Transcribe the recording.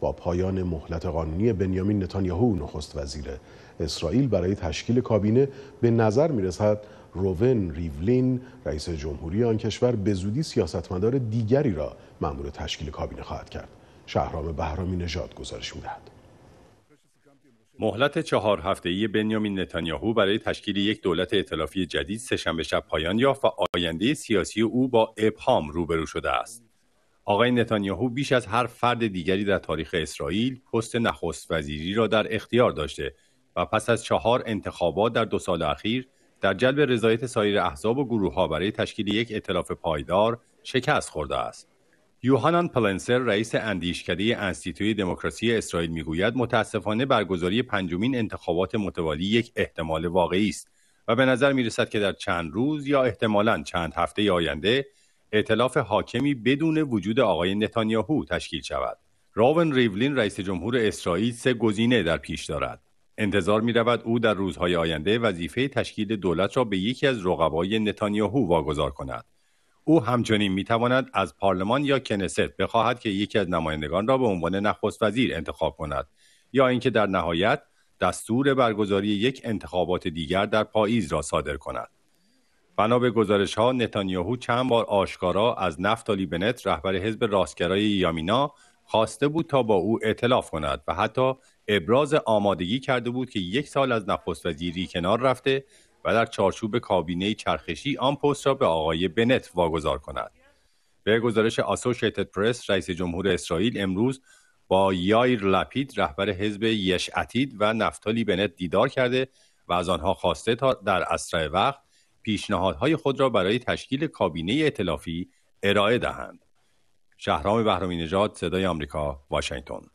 با پایان مهلت قانونی بنیامین نتانیاهو نخست وزیر اسرائیل برای تشکیل کابینه به نظر می رسد روون ریولین رئیس جمهوری آن کشور به زودی سیاستمدار دیگری را مأمور تشکیل کابینه خواهد کرد شهرام بهرامی نژاد گزارش میدهد مهلت چهار ای بنیامین نتانیاهو برای تشکیل یک دولت ائتلافی جدید سهشنبه شب پایان یافت و آینده سیاسی او با ابهام روبرو شده است. آقای نتانیاهو بیش از هر فرد دیگری در تاریخ اسرائیل پست نخست وزیری را در اختیار داشته و پس از چهار انتخابات در دو سال اخیر در جلب رضایت سایر احزاب و گروه ها برای تشکیل یک اطلاف پایدار شکست خورده است. یوهانان پلنسر رئیس اندیشکده انستیتوی دموکراسی اسرائیل میگوید متاسفانه برگزاری پنجمین انتخابات متوالی یک احتمال واقعی است و به نظر می رسد که در چند روز یا احتمالا چند هفته آینده ائتلاف حاکمی بدون وجود آقای نتانیاهو تشکیل شود راون ریولین رئیس جمهور اسرائیل سه گزینه در پیش دارد انتظار می رود او در روزهای آینده وظیفه تشکیل دولت را به یکی از رقبای نتانیاهو واگذار کند او همچنین می تواند از پارلمان یا کنست بخواهد که یکی از نمایندگان را به عنوان نخست وزیر انتخاب کند یا اینکه در نهایت دستور برگزاری یک انتخابات دیگر در پاییز را صادر کند بنا به گزارش ها نتانیاهو چند بار آشکارا از نفتالی بنت رهبر حزب راستگرای یامینا خواسته بود تا با او اعتلاف کند و حتی ابراز آمادگی کرده بود که یک سال از نخست وزیری کنار رفته و در چارچوب کابینه چرخشی آن پست را به آقای بنت واگذار کند به گزارش آسوشیتد پرس رئیس جمهور اسرائیل امروز با یایر لپید رهبر حزب یشعتید و نفتالی بنت دیدار کرده و از آنها خواسته تا در اسرع وقت پیشنهادهای خود را برای تشکیل کابینه ائتلافی ارائه دهند. شهرام بهرامی نژاد صدای آمریکا واشنگتن